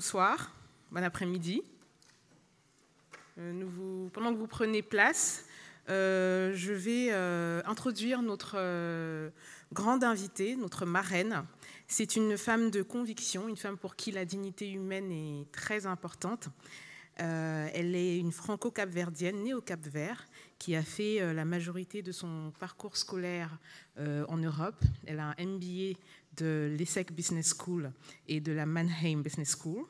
bonsoir, bon après-midi. Euh, pendant que vous prenez place, euh, je vais euh, introduire notre grande invitée, notre marraine. C'est une femme de conviction, une femme pour qui la dignité humaine est très importante. elle est une franco-capverdienne, née au Cap-Vert, qui a fait la majorité de son parcours scolaire en Europe. Elle a un MBA de l'ESSEC Business School et de la Mannheim Business School.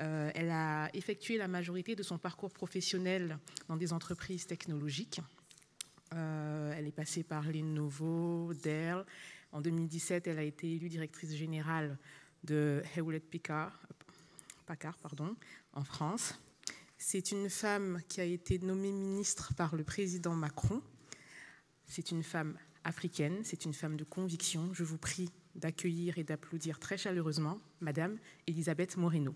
Euh, elle a effectué la majorité de son parcours professionnel dans des entreprises technologiques. Euh, elle est passée par Lenovo, Dell. En 2017, elle a été élue directrice générale de Hewlett Packard, Packard pardon, en France. C'est une femme qui a été nommée ministre par le président Macron. C'est une femme africaine. C'est une femme de conviction. Je vous prie d'accueillir et d'applaudir très chaleureusement Madame Elisabeth Moreno.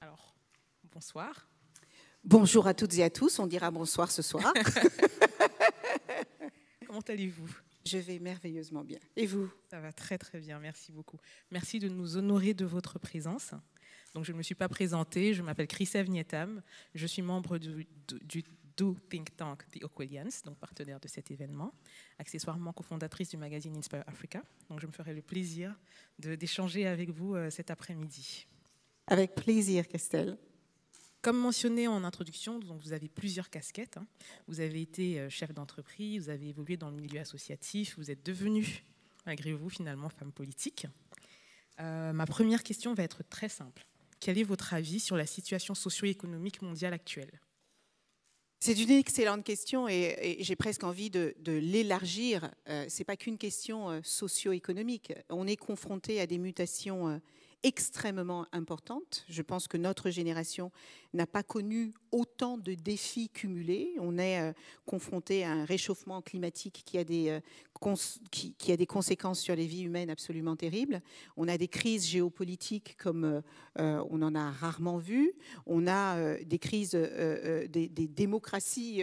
Alors, bonsoir. Bonjour à toutes et à tous, on dira bonsoir ce soir. Comment allez-vous Je vais merveilleusement bien. Et vous Ça va très très bien, merci beaucoup. Merci de nous honorer de votre présence. Donc je ne me suis pas présentée, je m'appelle Chris Avnietam, je suis membre du, Do Think Tank The Aquilians, donc partenaire de cet événement, accessoirement cofondatrice du magazine Inspire Africa. Donc je me ferai le plaisir d'échanger avec vous euh, cet après-midi. Avec plaisir, Castel. Comme mentionné en introduction, vous avez plusieurs casquettes. Hein. Vous avez été euh, chef d'entreprise, vous avez évolué dans le milieu associatif, vous êtes devenue, malgré vous, finalement, femme politique. Euh, ma première question va être très simple. Quel est votre avis sur la situation socio-économique mondiale actuelle c'est une excellente question et, j'ai presque envie de, l'élargir. Euh, c'est Ce n'est pas qu'une question socio-économique. On est confronté à des mutations extrêmement importantes. Je pense que notre génération n'a pas connu autant de défis cumulés. On est euh, confronté à un réchauffement climatique qui a, des, euh, qui, a des conséquences sur les vies humaines absolument terribles. On a des crises géopolitiques comme euh, on en a rarement vu. On a des crises des, démocraties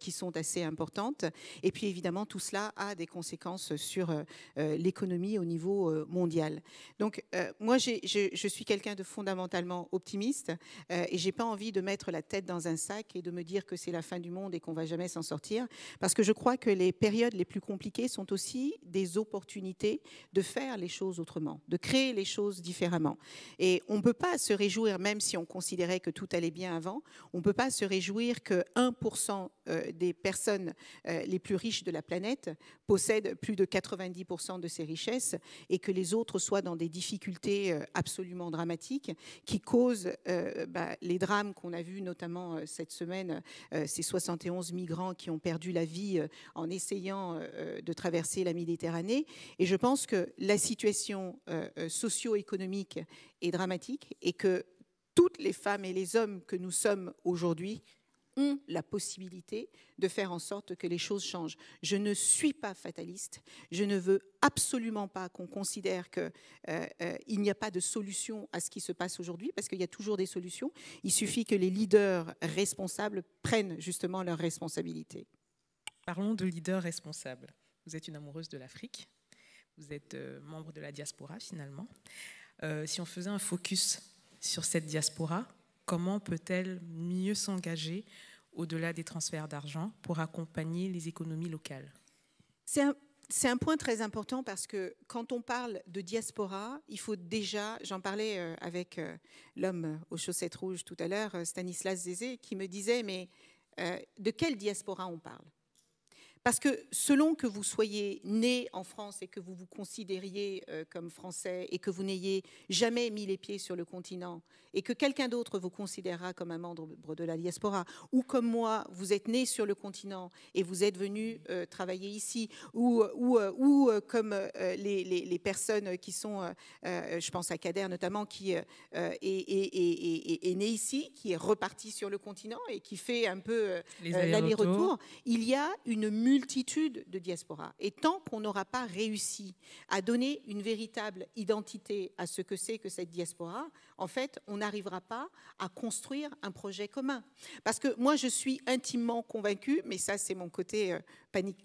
qui sont assez importantes. Et puis évidemment, tout cela a des conséquences sur l'économie au niveau mondial. Donc moi, je, je suis quelqu'un de fondamentalement optimiste et j'ai pas envie de mettre la tête dans un sac et de me dire que c'est la fin du monde et qu'on va jamais s'en sortir, parce que je crois que les périodes les plus compliquées sont aussi des opportunités de faire les choses autrement, de créer les choses différemment. Et on ne peut pas se réjouir, même si on considérait que tout allait bien avant, on ne peut pas se réjouir que 1% euh, des personnes euh, les plus riches de la planète possèdent plus de 90% de ces richesses et que les autres soient dans des difficultés euh, absolument dramatiques qui causent bah, les drames qu'on a vus notamment cette semaine, ces 71 migrants qui ont perdu la vie en essayant de traverser la Méditerranée. Et je pense que la situation socio-économique est dramatique et que toutes les femmes et les hommes que nous sommes aujourd'hui ont la possibilité de faire en sorte que les choses changent. Je ne suis pas fataliste, je ne veux absolument pas qu'on considère qu'il euh, euh, n'y a pas de solution à ce qui se passe aujourd'hui, parce qu'il y a toujours des solutions. Il suffit que les leaders responsables prennent justement leurs responsabilités. Parlons de leaders responsables. Vous êtes une amoureuse de l'Afrique, vous êtes euh, membre de la diaspora finalement. si on faisait un focus sur cette diaspora, comment peut-elle mieux s'engager au-delà des transferts d'argent pour accompagner les économies locales C'est un, point très important parce que quand on parle de diaspora, il faut déjà, j'en parlais euh, avec euh, l'homme aux chaussettes rouges tout à l'heure, euh, Stanislas Zézé, qui me disait, mais de quelle diaspora on parle parce que selon que vous soyez né en France et que vous vous considériez euh, comme français et que vous n'ayez jamais mis les pieds sur le continent et que quelqu'un d'autre vous considérera comme un membre de la diaspora ou comme moi, vous êtes né sur le continent et vous êtes venu euh, travailler ici ou, ou, euh, ou comme les, les, personnes qui sont, je pense à Kader notamment, qui est, est, né ici, qui est reparti sur le continent et qui fait un peu l'aller-retour, il y a une multitude de diasporas. Et tant qu'on n'aura pas réussi à donner une véritable identité à ce que c'est que cette diaspora, en fait, on n'arrivera pas à construire un projet commun. Parce que moi, je suis intimement convaincue, mais ça, c'est mon côté euh,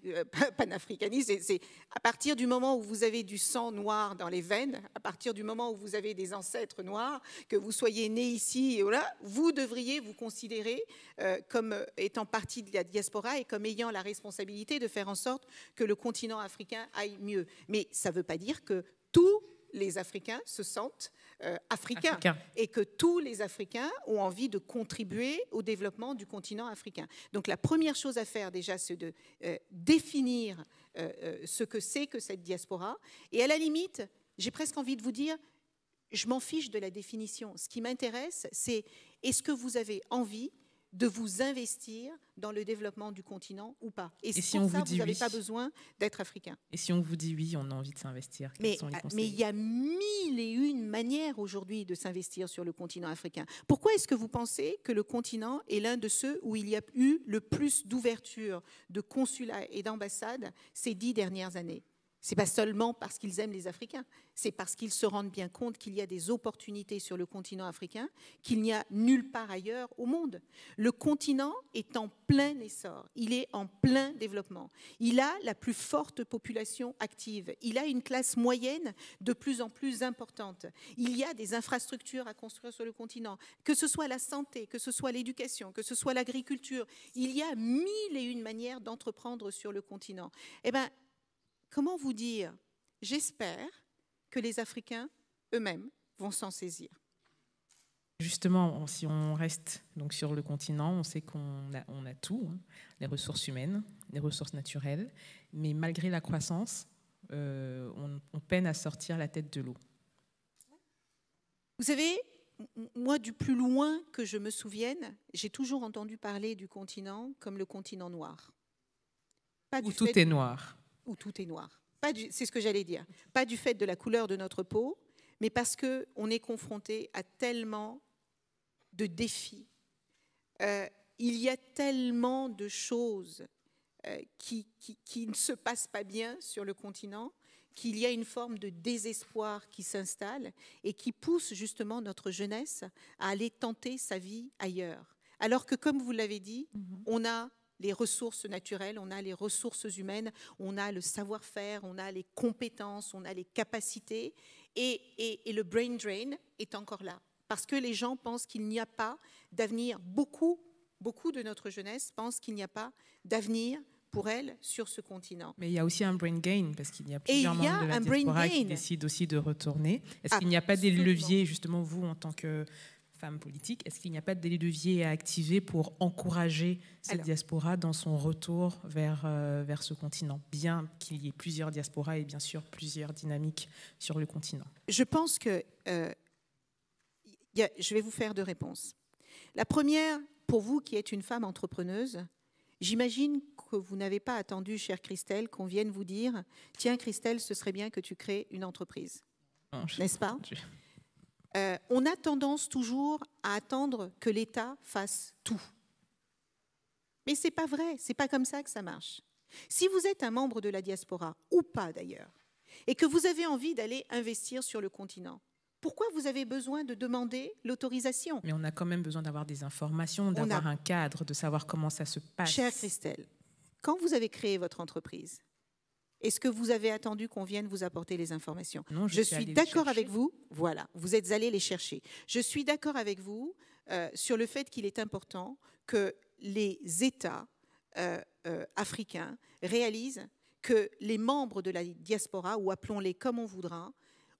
euh, panafricanisme, c'est à partir du moment où vous avez du sang noir dans les veines, à partir du moment où vous avez des ancêtres noirs, que vous soyez né ici et là, vous devriez vous considérer euh, comme euh, étant partie de la diaspora et comme ayant la responsabilité de faire en sorte que le continent africain aille mieux. Mais ça ne veut pas dire que tous les Africains se sentent euh, Africains et que tous les Africains ont envie de contribuer au développement du continent africain. Donc la première chose à faire déjà, c'est de euh, définir euh, ce que c'est que cette diaspora. Et à la limite, j'ai presque envie de vous dire, je m'en fiche de la définition. Ce qui m'intéresse, c'est est-ce que vous avez envie de vous investir dans le développement du continent ou pas. Et, si on vous dit vous n'avez pas besoin d'être africain. Et si on vous dit oui, on a envie de s'investir. Mais, ah, mais il y a mille et une manières aujourd'hui de s'investir sur le continent africain. Pourquoi est-ce que vous pensez que le continent est l'un de ceux où il y a eu le plus d'ouverture de consulats et d'ambassades ces dix dernières années n'est pas seulement parce qu'ils aiment les Africains, c'est parce qu'ils se rendent bien compte qu'il y a des opportunités sur le continent africain qu'il n'y a nulle part ailleurs au monde. Le continent est en plein essor, il est en plein développement. Il a la plus forte population active, il a une classe moyenne de plus en plus importante. Il y a des infrastructures à construire sur le continent, que ce soit la santé, que ce soit l'éducation, que ce soit l'agriculture. Il y a mille et une manières d'entreprendre sur le continent. Eh ben, comment vous dire J'espère que les Africains eux-mêmes vont s'en saisir. Justement, si on reste donc sur le continent, on sait qu'on a, tout, hein, les ressources humaines, les ressources naturelles, mais malgré la croissance, euh, on, peine à sortir la tête de l'eau. Vous savez, moi, du plus loin que je me souvienne, j'ai toujours entendu parler du continent comme le continent noir. Où tout est noir où tout est noir. C'est ce que j'allais dire. Pas du fait de la couleur de notre peau, mais parce qu'on est confronté à tellement de défis. Euh, il y a tellement de choses euh, qui, ne se passent pas bien sur le continent qu'il y a une forme de désespoir qui s'installe et qui pousse justement notre jeunesse à aller tenter sa vie ailleurs. Alors que, comme vous l'avez dit, mm-hmm. on a les ressources naturelles, on a les ressources humaines, on a le savoir-faire, on a les compétences, on a les capacités. Et, et, le brain drain est encore là. Parce que les gens pensent qu'il n'y a pas d'avenir. Beaucoup, beaucoup de notre jeunesse pensent qu'il n'y a pas d'avenir pour elle sur ce continent. Mais il y a aussi un brain gain, parce qu'il y a plusieurs membres de la diaspora qui décident aussi de retourner. Est-ce qu'il n'y a pas des leviers, justement, vous, en tant que politique Est-ce qu'il n'y a pas de délai de vie à activer pour encourager cette diaspora dans son retour vers, euh, vers ce continent Bien qu'il y ait plusieurs diasporas et bien sûr plusieurs dynamiques sur le continent. Je pense que... Euh, je vais vous faire deux réponses. La première, pour vous qui êtes une femme entrepreneuse, j'imagine que vous n'avez pas attendu, chère Christelle, qu'on vienne vous dire, tiens Christelle, ce serait bien que tu crées une entreprise. N'est-ce pas euh, on a tendance toujours à attendre que l'État fasse tout. Mais ce n'est pas vrai, ce n'est pas comme ça que ça marche. Si vous êtes un membre de la diaspora, ou pas d'ailleurs, et que vous avez envie d'aller investir sur le continent, pourquoi vous avez besoin de demander l'autorisation Mais on a quand même besoin d'avoir des informations, d'avoir un cadre, de savoir comment ça se passe. Chère Christelle, quand vous avez créé votre entreprise, est-ce que vous avez attendu qu'on vienne vous apporter les informations Je, suis, d'accord avec vous. Voilà, vous êtes allé les chercher. Je suis d'accord avec vous euh, sur le fait qu'il est important que les États euh, euh, africains réalisent que les membres de la diaspora, ou appelons-les comme on voudra,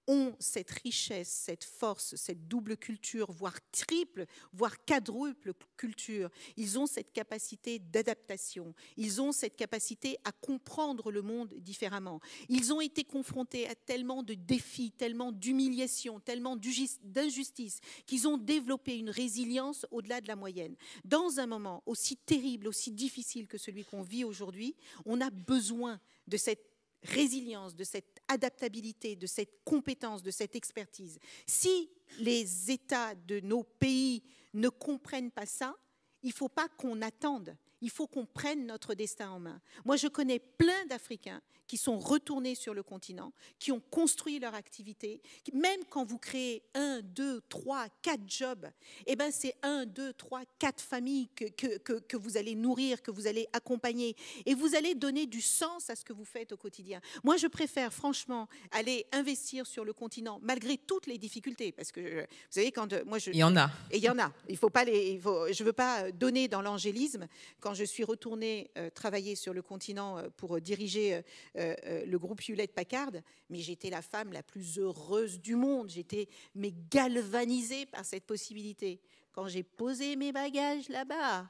ont cette richesse, cette force, cette double culture, voire triple, voire quadruple culture. Ils ont cette capacité d'adaptation. Ils ont cette capacité à comprendre le monde différemment. Ils ont été confrontés à tellement de défis, tellement d'humiliations, tellement d'injustices, qu'ils ont développé une résilience au-delà de la moyenne. Dans un moment aussi terrible, aussi difficile que celui qu'on vit aujourd'hui, on a besoin de cette résilience, de cette adaptabilité, de cette compétence, de cette expertise, si les États de nos pays ne comprennent pas ça, il ne faut pas qu'on attende il faut qu'on prenne notre destin en main. Moi, je connais plein d'Africains qui sont retournés sur le continent, qui ont construit leur activité. Même quand vous créez un, deux, trois, quatre jobs, eh ben c'est un, deux, trois, quatre familles que, que, vous allez nourrir, que vous allez accompagner. Et vous allez donner du sens à ce que vous faites au quotidien. Moi, je préfère franchement aller investir sur le continent, malgré toutes les difficultés, parce que vous savez, quand euh, moi je... Il y en a. Et il y en a. Il faut pas les... je ne veux pas euh, donner dans l'angélisme. Quand quand je suis retournée euh, travailler sur le continent euh, pour euh, diriger le groupe Hewlett-Packard, mais j'étais la femme la plus heureuse du monde. J'étais galvanisée par cette possibilité. Quand j'ai posé mes bagages là-bas,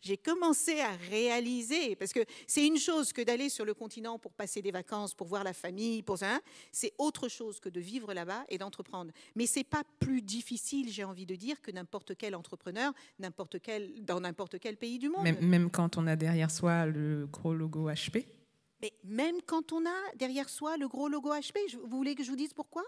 j'ai commencé à réaliser, parce que c'est une chose que d'aller sur le continent pour passer des vacances, pour voir la famille, pour ça, hein, c'est autre chose que de vivre là-bas et d'entreprendre. Mais c'est pas plus difficile, j'ai envie de dire, que n'importe quel entrepreneur, n'importe quel dans n'importe quel pays du monde. même, quand on a derrière soi le gros logo HP. Mais même quand on a derrière soi le gros logo HP, vous voulez que je vous dise pourquoi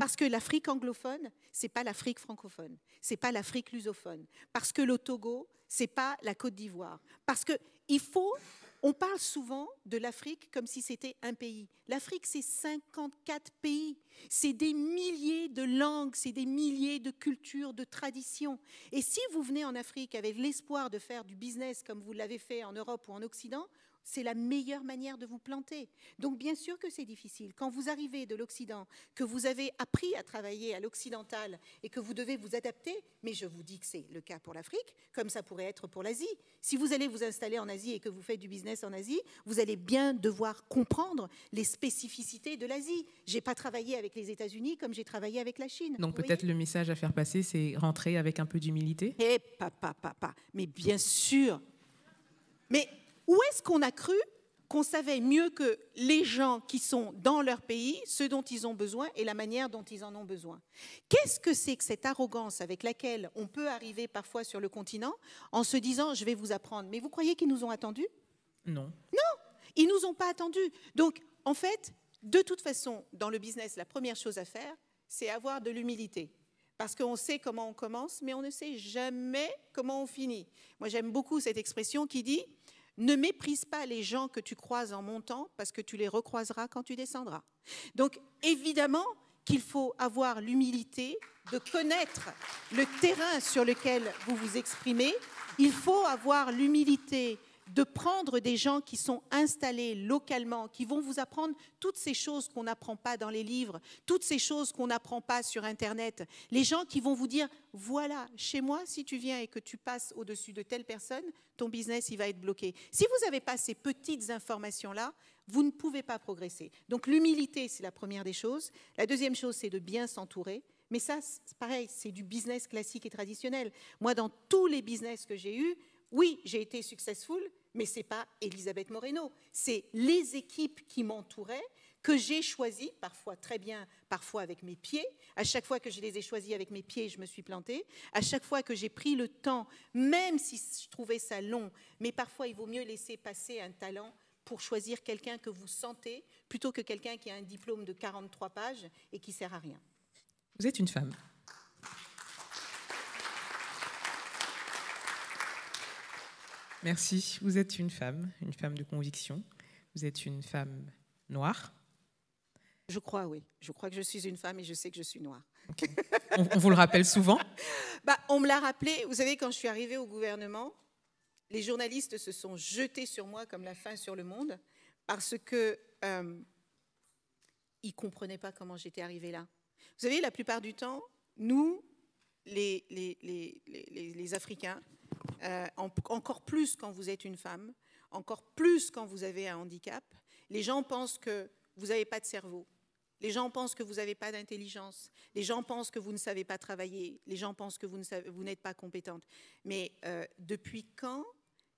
Parce que l'Afrique anglophone, c'est pas l'Afrique francophone, c'est pas l'Afrique lusophone, parce que le Togo, c'est pas la Côte d'Ivoire, parce que faut. On parle souvent de l'Afrique comme si c'était un pays. L'Afrique, c'est 54 pays, c'est des milliers de langues, c'est des milliers de cultures, de traditions. Et si vous venez en Afrique avec l'espoir de faire du business comme vous l'avez fait en Europe ou en Occident, c'est la meilleure manière de vous planter. Donc bien sûr que c'est difficile. Quand vous arrivez de l'Occident, que vous avez appris à travailler à l'occidental et que vous devez vous adapter, mais je vous dis que c'est le cas pour l'Afrique, comme ça pourrait être pour l'Asie. Si vous allez vous installer en Asie et que vous faites du business en Asie, vous allez bien devoir comprendre les spécificités de l'Asie. J'ai pas travaillé avec les États-Unis comme j'ai travaillé avec la Chine. Donc peut-être le message à faire passer, c'est rentrer avec un peu d'humilité. Eh papa, papa, mais bien sûr. Mais où est-ce qu'on a cru qu'on savait mieux que les gens qui sont dans leur pays ce dont ils ont besoin et la manière dont ils en ont besoin. Qu'est-ce que c'est que cette arrogance avec laquelle on peut arriver parfois sur le continent en se disant je vais vous apprendre Mais vous croyez qu'ils nous ont attendus Non. Non, ils nous ont pas attendus. Donc en fait, de toute façon, dans le business, la première chose à faire, c'est avoir de l'humilité. Parce qu'on sait comment on commence, mais on ne sait jamais comment on finit. Moi, j'aime beaucoup cette expression qui dit ne méprise pas les gens que tu croises en montant parce que tu les recroiseras quand tu descendras. Donc évidemment qu'il faut avoir l'humilité de connaître le terrain sur lequel vous vous exprimez. Il faut avoir l'humilité de prendre des gens qui sont installés localement, qui vont vous apprendre toutes ces choses qu'on n'apprend pas dans les livres, toutes ces choses qu'on n'apprend pas sur Internet. Les gens qui vont vous dire, voilà, chez moi, si tu viens et que tu passes au-dessus de telle personne, ton business, il va être bloqué. Si vous n'avez pas ces petites informations-là, vous ne pouvez pas progresser. Donc l'humilité, c'est la première des choses. La deuxième chose, c'est de bien s'entourer. Mais ça, c'est pareil, c'est du business classique et traditionnel. Moi, dans tous les business que j'ai eus, oui, j'ai été successful, mais ce n'est pas Elisabeth Moreno, c'est les équipes qui m'entouraient que j'ai choisies, parfois très bien, parfois avec mes pieds. À chaque fois que je les ai choisies avec mes pieds, je me suis plantée. À chaque fois que j'ai pris le temps, même si je trouvais ça long, mais parfois il vaut mieux laisser passer un talent pour choisir quelqu'un que vous sentez plutôt que quelqu'un qui a un diplôme de 43 pages et qui sert à rien. Vous êtes une femme. Merci. Vous êtes une femme, une femme de conviction. Vous êtes une femme noire. Je crois, oui. Je crois que je suis une femme et je sais que je suis noire. On, vous le rappelle souvent bah, On me l'a rappelé. Vous savez, quand je suis arrivée au gouvernement, les journalistes se sont jetés sur moi comme la faim sur le monde parce que euh, ils comprenaient pas comment j'étais arrivée là. Vous savez, la plupart du temps, nous, les Africains, euh, encore plus quand vous êtes une femme, encore plus quand vous avez un handicap. Les gens pensent que vous n'avez pas de cerveau. Les gens pensent que vous n'avez pas d'intelligence. Les gens pensent que vous ne savez pas travailler. Les gens pensent que vous n'êtes pas compétente. Mais euh, depuis quand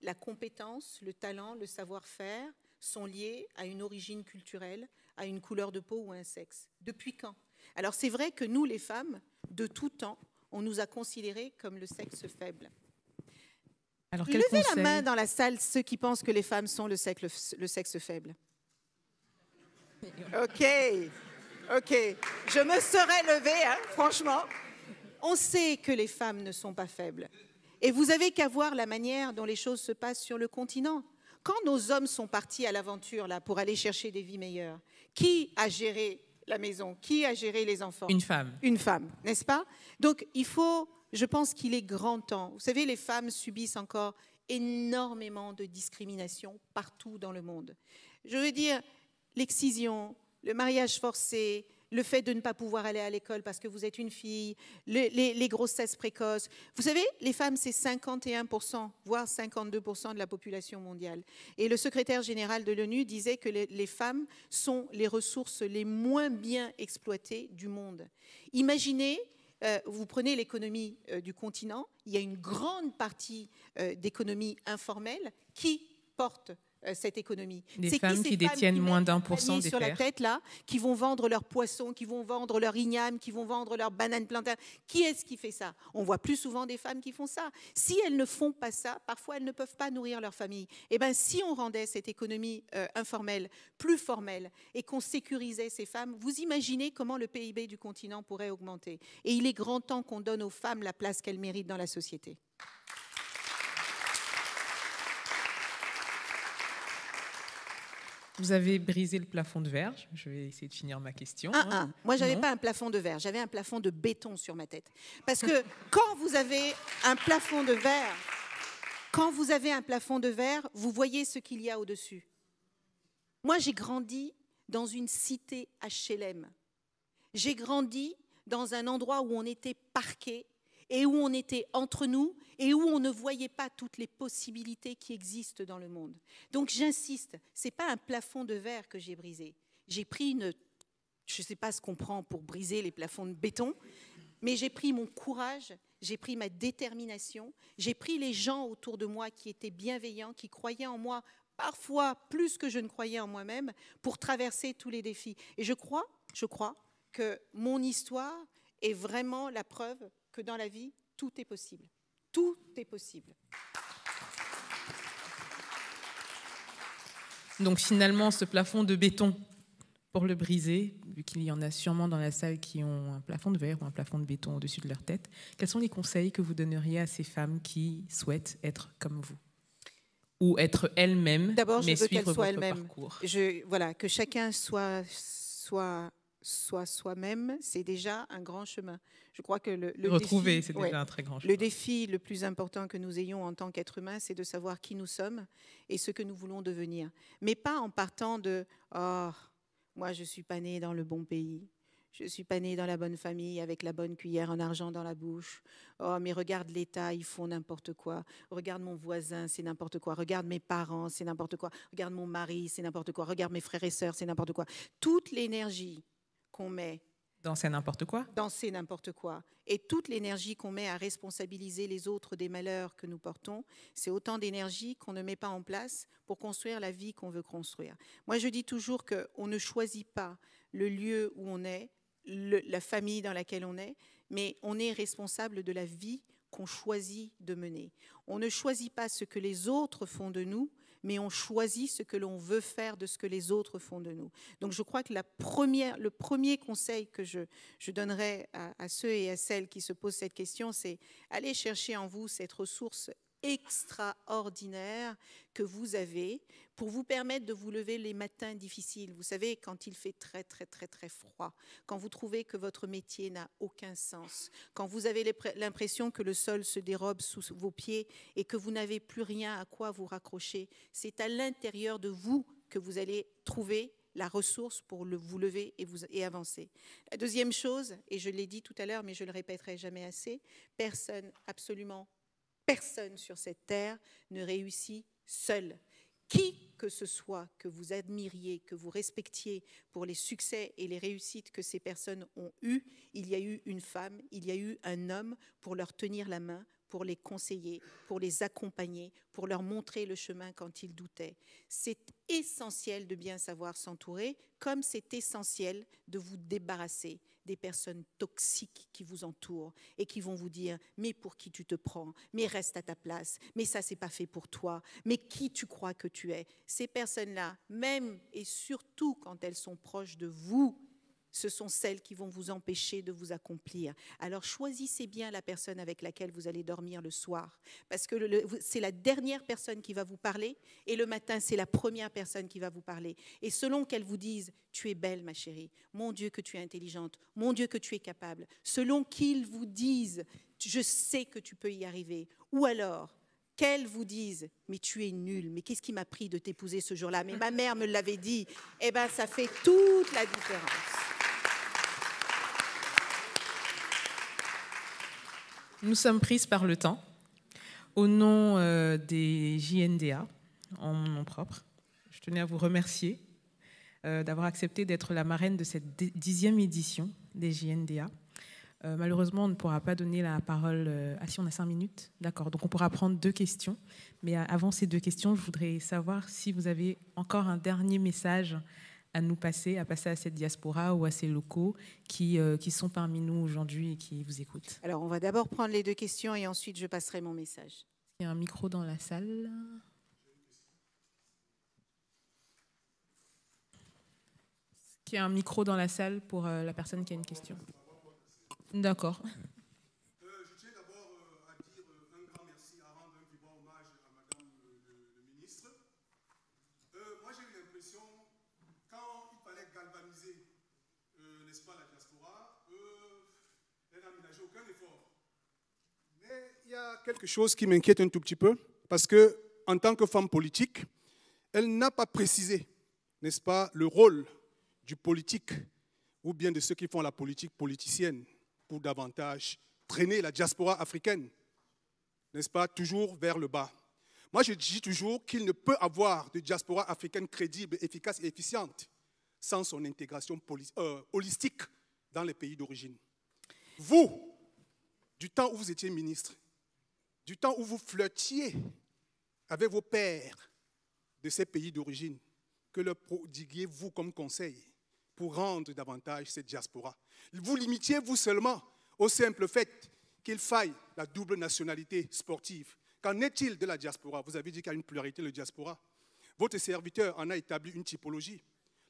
la compétence, le talent, le savoir-faire sont liés à une origine culturelle, à une couleur de peau ou à un sexe Depuis quand Alors c'est vrai que nous, les femmes, de tout temps, on nous a considérés comme le sexe faible. Levez la main dans la salle ceux qui pensent que les femmes sont le sexe, le sexe faible. OK. OK. Je me serais levée, hein, franchement. On sait que les femmes ne sont pas faibles. Et vous avez qu'à voir la manière dont les choses se passent sur le continent. Quand nos hommes sont partis à l'aventure là pour aller chercher des vies meilleures, qui a géré la maison Qui a géré les enfants Une femme. Une femme, n'est-ce pas Donc il faut je pense qu'il est grand temps. Vous savez, les femmes subissent encore énormément de discriminations partout dans le monde. Je veux dire, l'excision, le mariage forcé, le fait de ne pas pouvoir aller à l'école parce que vous êtes une fille, les, grossesses précoces. Vous savez, les femmes, c'est 51%, voire 52% de la population mondiale. Et le secrétaire général de l'ONU disait que les femmes sont les ressources les moins bien exploitées du monde. Imaginez euh, vous prenez l'économie euh, du continent, il y a une grande partie euh, d'économie informelle qui porte euh, cette économie. Des femmes qui, détiennent moins d'un pour cent des sur la tête là, qui vont vendre leurs poissons, qui vont vendre leurs ignames, qui vont vendre leurs bananes plantain. Qui est-ce qui fait ça On voit plus souvent des femmes qui font ça. Si elles ne font pas ça, parfois elles ne peuvent pas nourrir leur famille. Eh ben si on rendait cette économie euh, informelle plus formelle et qu'on sécurisait ces femmes, vous imaginez comment le PIB du continent pourrait augmenter. Et il est grand temps qu'on donne aux femmes la place qu'elles méritent dans la société. Vous avez brisé le plafond de verre. Je vais essayer de finir ma question. Ah, hein. ah. Moi, je n'avais pas un plafond de verre, j'avais un plafond de béton sur ma tête. Parce que quand vous avez un plafond de verre, quand vous avez un plafond de verre, vous voyez ce qu'il y a au-dessus. Moi, j'ai grandi dans une cité HLM. J'ai grandi dans un endroit où on était parqué et où on était entre nous et où on ne voyait pas toutes les possibilités qui existent dans le monde. Donc j'insiste, ce n'est pas un plafond de verre que j'ai brisé. J'ai pris une, je ne sais pas ce qu'on prend pour briser les plafonds de béton, mais j'ai pris mon courage, j'ai pris ma détermination, j'ai pris les gens autour de moi qui étaient bienveillants, qui croyaient en moi parfois plus que je ne croyais en moi-même pour traverser tous les défis. Et je crois, je crois que mon histoire est vraiment la preuve que dans la vie, tout est possible. Tout est possible. Donc finalement, ce plafond de béton, pour le briser, vu qu'il y en a sûrement dans la salle qui ont un plafond de verre ou un plafond de béton au-dessus de leur tête, quels sont les conseils que vous donneriez à ces femmes qui souhaitent être comme vous ou être elles-mêmes, mais je veux qu'elles soient elles mêmes Je, voilà, que chacun soit, soit soit soi-même, c'est déjà un grand chemin. Je crois que le, retrouver, c'est déjà un très grand chemin. Le défi le plus important que nous ayons en tant qu'êtres humains, c'est de savoir qui nous sommes et ce que nous voulons devenir, mais pas en partant de oh moi je suis pas né dans le bon pays. Je suis pas né dans la bonne famille avec la bonne cuillère en argent dans la bouche. Oh, mais regarde l'État, ils font n'importe quoi. Regarde mon voisin, c'est n'importe quoi. Regarde mes parents, c'est n'importe quoi. Regarde mon mari, c'est n'importe quoi. Regarde mes frères et sœurs, c'est n'importe quoi. Toute l'énergie qu'on met Danser n'importe quoi Danser n'importe quoi. Et toute l'énergie qu'on met à responsabiliser les autres des malheurs que nous portons, c'est autant d'énergie qu'on ne met pas en place pour construire la vie qu'on veut construire. Moi, je dis toujours qu'on ne choisit pas le lieu où on est, la famille dans laquelle on est, mais on est responsable de la vie qu'on choisit de mener. On ne choisit pas ce que les autres font de nous, mais on choisit ce que l'on veut faire de ce que les autres font de nous. Donc je crois que le premier conseil que je, donnerais à, ceux et à celles qui se posent cette question, c'est allez chercher en vous cette ressource extraordinaire que vous avez pour vous permettre de vous lever les matins difficiles. Vous savez, quand il fait très très très très froid, quand vous trouvez que votre métier n'a aucun sens, quand vous avez l'impression que le sol se dérobe sous vos pieds et que vous n'avez plus rien à quoi vous raccrocher, c'est à l'intérieur de vous que vous allez trouver la ressource pour le, vous lever et, vous, avancer. La deuxième chose, et je l'ai dit tout à l'heure, mais je le répéterai jamais assez, personne, absolument personne sur cette terre ne réussit seul. Qui que ce soit que vous admiriez, que vous respectiez pour les succès et les réussites que ces personnes ont eues, il y a eu une femme, il y a eu un homme pour leur tenir la main, pour les conseiller, pour les accompagner, pour leur montrer le chemin quand ils doutaient. C'est essentiel de bien savoir s'entourer, comme c'est essentiel de vous débarrasser des personnes toxiques qui vous entourent et qui vont vous dire mais pour qui tu te prends, mais reste à ta place, mais ça c'est pas fait pour toi, mais qui tu crois que tu es. Ces personnes-là, même et surtout quand elles sont proches de vous, ce sont celles qui vont vous empêcher de vous accomplir. Alors choisissez bien la personne avec laquelle vous allez dormir le soir, parce que c'est la dernière personne qui va vous parler, et le matin, c'est la première personne qui va vous parler. Et selon qu'elle vous dise, tu es belle, ma chérie, mon Dieu que tu es intelligente, mon Dieu que tu es capable, selon qu'ils vous disent, je sais que tu peux y arriver, ou alors, qu'elle vous disent Mais tu es nulle, mais qu'est-ce qui m'a pris de t'épouser ce jour-là Mais ma mère me l'avait dit. Eh bien, ça fait toute la différence. Nous sommes prises par le temps, au nom euh, des JNDA, en mon nom propre. Je tenais à vous remercier euh, d'avoir accepté d'être la marraine de cette dixième édition des JNDA. Euh, malheureusement, on ne pourra pas donner la parole. ah, si on a cinq minutes, d'accord. Donc, on pourra prendre deux questions. Mais avant ces deux questions, je voudrais savoir si vous avez encore un dernier message à nous passer, à passer à cette diaspora ou à ces locaux qui, euh, qui sont parmi nous aujourd'hui et qui vous écoutent. Alors, on va d'abord prendre les deux questions et ensuite je passerai mon message. Il y a un micro dans la salle. Il y a un micro dans la salle pour euh, la personne qui a une question D'accord. quelque chose qui m'inquiète un tout petit peu, parce que en tant que femme politique, elle n'a pas précisé, n'est-ce pas, le rôle du politique ou bien de ceux qui font la politique politicienne pour davantage traîner la diaspora africaine, n'est-ce pas, toujours vers le bas. Moi, je dis toujours qu'il ne peut avoir de diaspora africaine crédible, efficace et efficiente sans son intégration euh, holistique dans les pays d'origine. Vous, du temps où vous étiez ministre, du temps où vous flirtiez avec vos pères de ces pays d'origine, que leur prodiguiez vous comme conseil pour rendre davantage cette diaspora. Vous limitiez-vous seulement au simple fait qu'il faille la double nationalité sportive. Qu'en est-il de la diaspora Vous avez dit qu'il y a une pluralité de diaspora. Votre serviteur en a établi une typologie.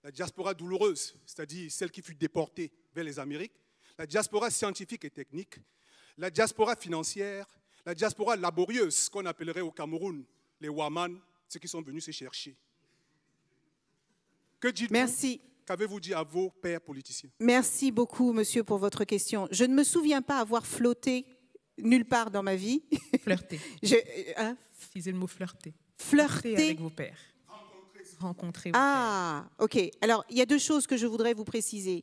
La diaspora douloureuse, c'est-à-dire celle qui fut déportée vers les Amériques, la diaspora scientifique et technique, la diaspora financière, la diaspora laborieuse qu'on appellerait au Cameroun les Waman, ceux qui sont venus se chercher. Que dites-vous Merci. Qu'avez-vous dit à vos pères politiciens Merci beaucoup, monsieur, pour votre question. Je ne me souviens pas avoir flotté nulle part dans ma vie. Flirter. Je, euh, hein? le mot flirter. Flirter. avec vos pères. Rencontrer. Vos ah, ok. Alors, il y a deux choses que je voudrais vous préciser.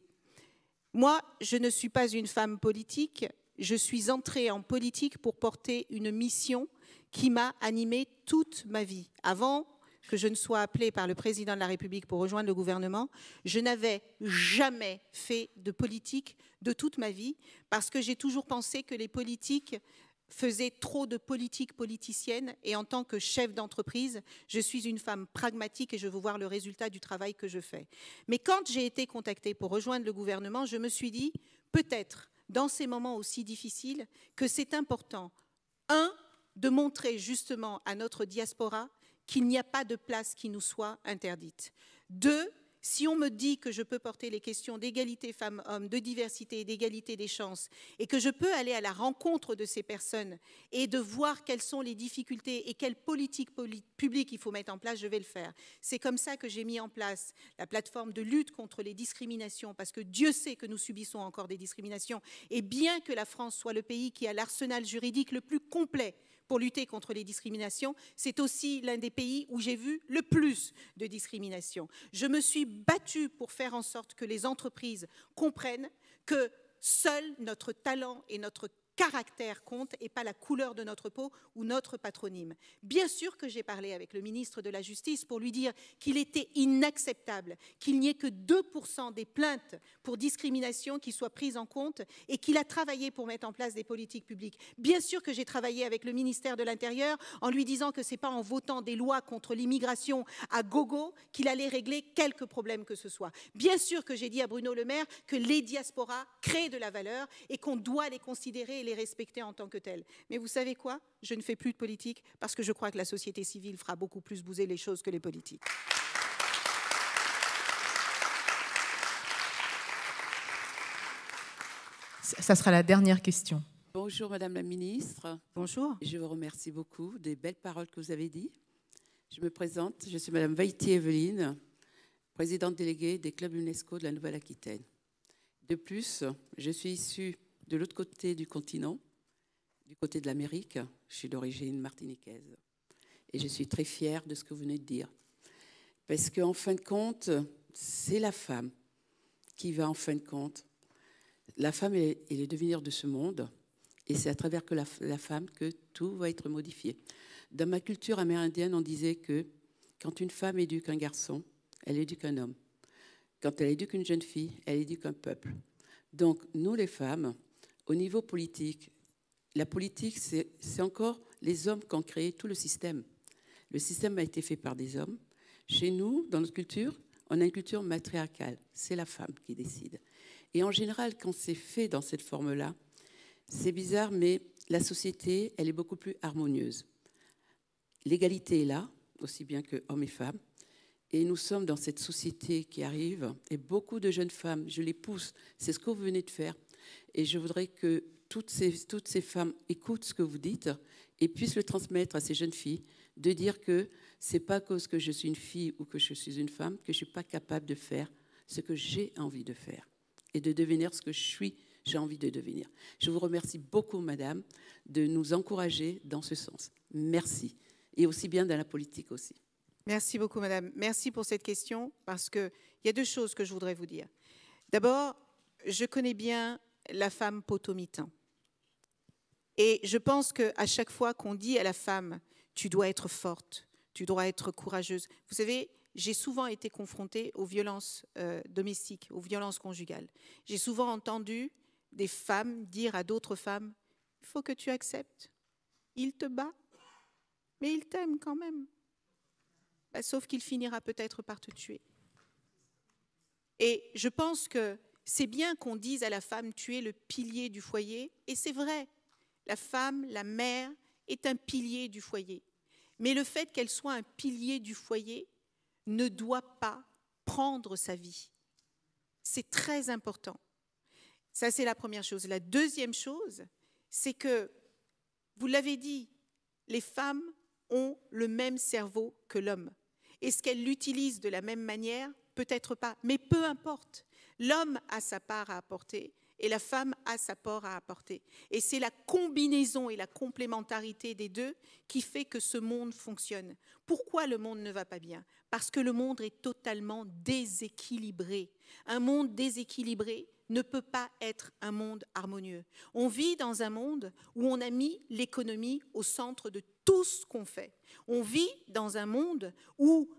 Moi, je ne suis pas une femme politique, je suis entrée en politique pour porter une mission qui m'a animée toute ma vie. Avant que je ne sois appelée par le président de la République pour rejoindre le gouvernement, je n'avais jamais fait de politique de toute ma vie parce que j'ai toujours pensé que les politiques faisaient trop de politique politicienne et en tant que chef d'entreprise, je suis une femme pragmatique et je veux voir le résultat du travail que je fais. Mais quand j'ai été contactée pour rejoindre le gouvernement, je me suis dit, peut-être dans ces moments aussi difficiles que c'est important, un, de montrer justement à notre diaspora qu'il n'y a pas de place qui nous soit interdite, deux, si on me dit que je peux porter les questions d'égalité femmes-hommes, de diversité et d'égalité des chances, et que je peux aller à la rencontre de ces personnes et de voir quelles sont les difficultés et quelles politiques publiques il faut mettre en place, je vais le faire. C'est comme ça que j'ai mis en place la plateforme de lutte contre les discriminations, parce que Dieu sait que nous subissons encore des discriminations. Et bien que la France soit le pays qui a l'arsenal juridique le plus complet, pour lutter contre les discriminations, c'est aussi l'un des pays où j'ai vu le plus de discriminations. Je me suis battue pour faire en sorte que les entreprises comprennent que seul notre talent et notre caractère compte et pas la couleur de notre peau ou notre patronyme. Bien sûr que j'ai parlé avec le ministre de la Justice pour lui dire qu'il était inacceptable qu'il n'y ait que 2% des plaintes pour discrimination qui soient prises en compte et qu'il a travaillé pour mettre en place des politiques publiques. Bien sûr que j'ai travaillé avec le ministère de l'Intérieur en lui disant que ce n'est pas en votant des lois contre l'immigration à gogo qu'il allait régler quelques problèmes que ce soit. Bien sûr que j'ai dit à Bruno Le Maire que les diasporas créent de la valeur et qu'on doit les considérer les respecter en tant que telles. Mais vous savez quoi Je ne fais plus de politique parce que je crois que la société civile fera beaucoup plus bouser les choses que les politiques. Ça sera la dernière question. Bonjour Madame la Ministre. Bonjour. Je vous remercie beaucoup des belles paroles que vous avez dites. Je me présente, je suis Madame Vaiti Eveline, présidente déléguée des clubs UNESCO de la Nouvelle-Aquitaine. De plus, je suis issue de l'autre côté du continent, du côté de l'Amérique. Je suis d'origine martiniquaise. Et je suis très fière de ce que vous venez de dire. Parce qu'en en fin de compte, c'est la femme qui va, en fin de compte, la femme est le devenir de ce monde. Et c'est à travers que la, femme que tout va être modifié. Dans ma culture amérindienne, on disait que quand une femme éduque un garçon, elle éduque un homme. Quand elle éduque une jeune fille, elle éduque un peuple. Donc nous, les femmes, au niveau politique, la politique, c'est encore les hommes qui ont créé tout le système. Le système a été fait par des hommes. Chez nous, dans notre culture, on a une culture matriarcale. C'est la femme qui décide. Et en général, quand c'est fait dans cette forme-là, c'est bizarre, mais la société, elle est beaucoup plus harmonieuse. L'égalité est là, aussi bien que hommes et femmes. Et nous sommes dans cette société qui arrive, et beaucoup de jeunes femmes, je les pousse, c'est ce que vous venez de faire, et je voudrais que toutes ces, toutes ces femmes écoutent ce que vous dites et puissent le transmettre à ces jeunes filles, de dire que c'est pas parce cause que je suis une fille ou que je suis une femme que je suis pas capable de faire ce que j'ai envie de faire et de devenir ce que je suis, j'ai envie de devenir. Je vous remercie beaucoup, Madame, de nous encourager dans ce sens. Merci. Et aussi bien dans la politique aussi. Merci beaucoup, Madame. Merci pour cette question parce qu'il y a deux choses que je voudrais vous dire. D'abord, je connais bien la femme potomitain. Et je pense que à chaque fois qu'on dit à la femme, tu dois être forte, tu dois être courageuse, vous savez, j'ai souvent été confrontée aux violences euh, domestiques, aux violences conjugales. J'ai souvent entendu des femmes dire à d'autres femmes, il faut que tu acceptes, il te bat, mais il t'aime quand même. Bah, sauf qu'il finira peut-être par te tuer. Et je pense que c'est bien qu'on dise à la femme, tu es le pilier du foyer, et c'est vrai, la femme, la mère, est un pilier du foyer. Mais le fait qu'elle soit un pilier du foyer ne doit pas prendre sa vie. C'est très important. Ça, c'est la première chose. La deuxième chose, c'est que, vous l'avez dit, les femmes ont le même cerveau que l'homme. Est-ce qu'elles l'utilisent de la même manière Peut-être pas, mais peu importe. L'homme a sa part à apporter et la femme a sa part à apporter. Et c'est la combinaison et la complémentarité des deux qui fait que ce monde fonctionne. Pourquoi le monde ne va pas bien Parce que le monde est totalement déséquilibré. Un monde déséquilibré ne peut pas être un monde harmonieux. On vit dans un monde où on a mis l'économie au centre de tout ce qu'on fait. On vit dans un monde où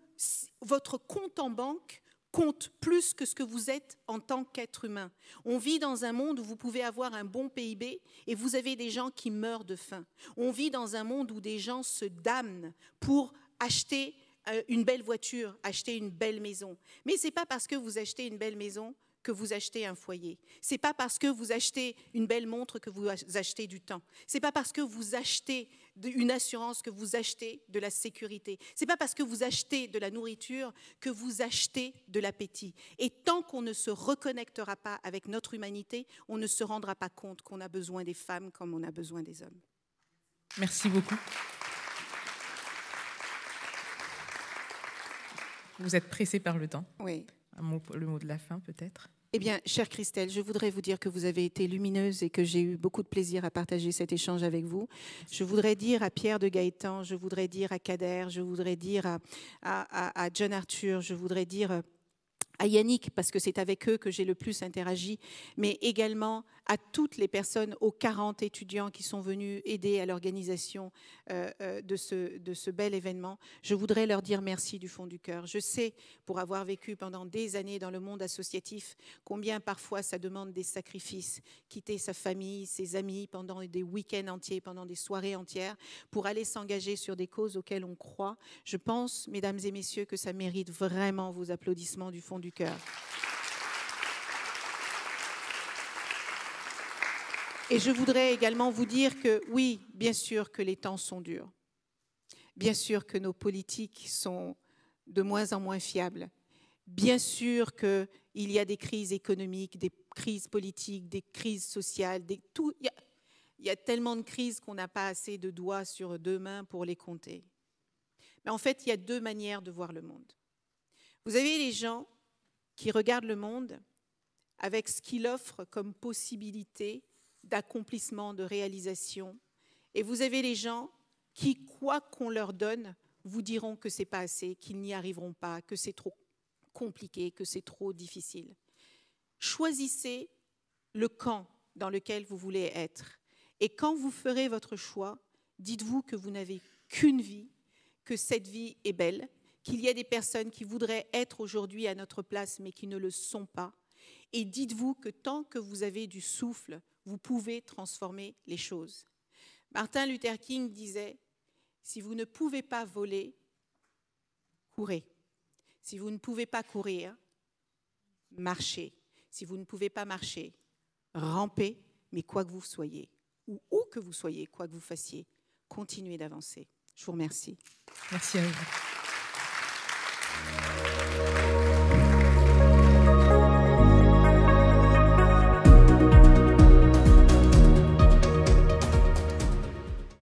votre compte en banque compte plus que ce que vous êtes en tant qu'être humain. On vit dans un monde où vous pouvez avoir un bon PIB et vous avez des gens qui meurent de faim. On vit dans un monde où des gens se damnent pour acheter euh, une belle voiture, acheter une belle maison. Mais ce n'est pas parce que vous achetez une belle maison que vous achetez un foyer. C'est pas parce que vous achetez une belle montre que vous achetez du temps. C'est pas parce que vous achetez une assurance que vous achetez de la sécurité. C'est pas parce que vous achetez de la nourriture que vous achetez de l'appétit. Et tant qu'on ne se reconnectera pas avec notre humanité, on ne se rendra pas compte qu'on a besoin des femmes comme on a besoin des hommes. Merci beaucoup. Vous êtes pressé par le temps. Oui. le mot de la fin, peut-être eh bien, chère Christelle, je voudrais vous dire que vous avez été lumineuse et que j'ai eu beaucoup de plaisir à partager cet échange avec vous. Je voudrais dire à Pierre de Gaëtan, je voudrais dire à Kader, je voudrais dire à, à John Arthur, je voudrais dire euh, à Yannick, parce que c'est avec eux que j'ai le plus interagi, mais également à toutes les personnes, aux 40 étudiants qui sont venus aider à l'organisation euh, euh, de ce, de ce bel événement. Je voudrais leur dire merci du fond du cœur. Je sais, pour avoir vécu pendant des années dans le monde associatif, combien parfois ça demande des sacrifices, quitter sa famille, ses amis pendant des week-ends entiers, pendant des soirées entières, pour aller s'engager sur des causes auxquelles on croit. Je pense, mesdames et messieurs, que ça mérite vraiment vos applaudissements du fond du du cœur. Et je voudrais également vous dire que oui, bien sûr que les temps sont durs. Bien sûr que nos politiques sont de moins en moins fiables. Bien sûr qu'il y a des crises économiques, des crises politiques, des crises sociales, des, tout, il, il y a tellement de crises qu'on n'a pas assez de doigts sur deux mains pour les compter. Mais en fait, il y a deux manières de voir le monde. Vous avez les gens qui regarde le monde avec ce qu'il offre comme possibilité d'accomplissement, de réalisation. Et vous avez les gens qui, quoi qu'on leur donne, vous diront que c'est pas assez, qu'ils n'y arriveront pas, que c'est trop compliqué, que c'est trop difficile. Choisissez le camp dans lequel vous voulez être. Et quand vous ferez votre choix, dites-vous que vous n'avez qu'une vie, que cette vie est belle, qu'il y a des personnes qui voudraient être aujourd'hui à notre place mais qui ne le sont pas. Et dites-vous que tant que vous avez du souffle, vous pouvez transformer les choses. Martin Luther King disait, si vous ne pouvez pas voler, courez. Si vous ne pouvez pas courir, marchez. Si vous ne pouvez pas marcher, rampez, mais quoi que vous soyez, ou où que vous soyez, quoi que vous fassiez, continuez d'avancer. Je vous remercie. Merci à vous.